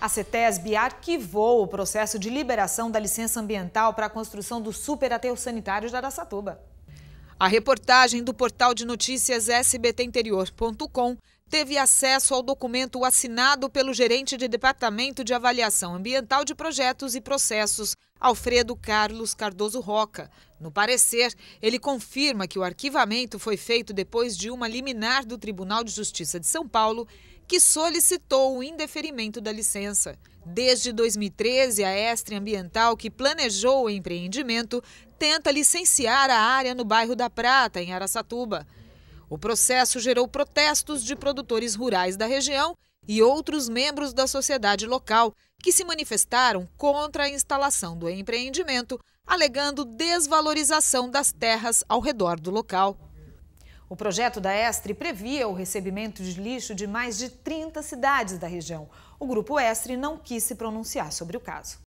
A CETESB arquivou o processo de liberação da licença ambiental para a construção do superaterro sanitário de Araçatuba. A reportagem do portal de notícias sbtinterior.com teve acesso ao documento assinado pelo gerente de Departamento de Avaliação Ambiental de Projetos e Processos, Alfredo Carlos Cardoso Roca. No parecer, ele confirma que o arquivamento foi feito depois de uma liminar do Tribunal de Justiça de São Paulo que solicitou o indeferimento da licença. Desde 2013, a Estre Ambiental, que planejou o empreendimento, tenta licenciar a área no bairro da Prata, em Araçatuba. O processo gerou protestos de produtores rurais da região e outros membros da sociedade local que se manifestaram contra a instalação do empreendimento, alegando desvalorização das terras ao redor do local. O projeto da Estre previa o recebimento de lixo de mais de 30 cidades da região. O grupo Estre não quis se pronunciar sobre o caso.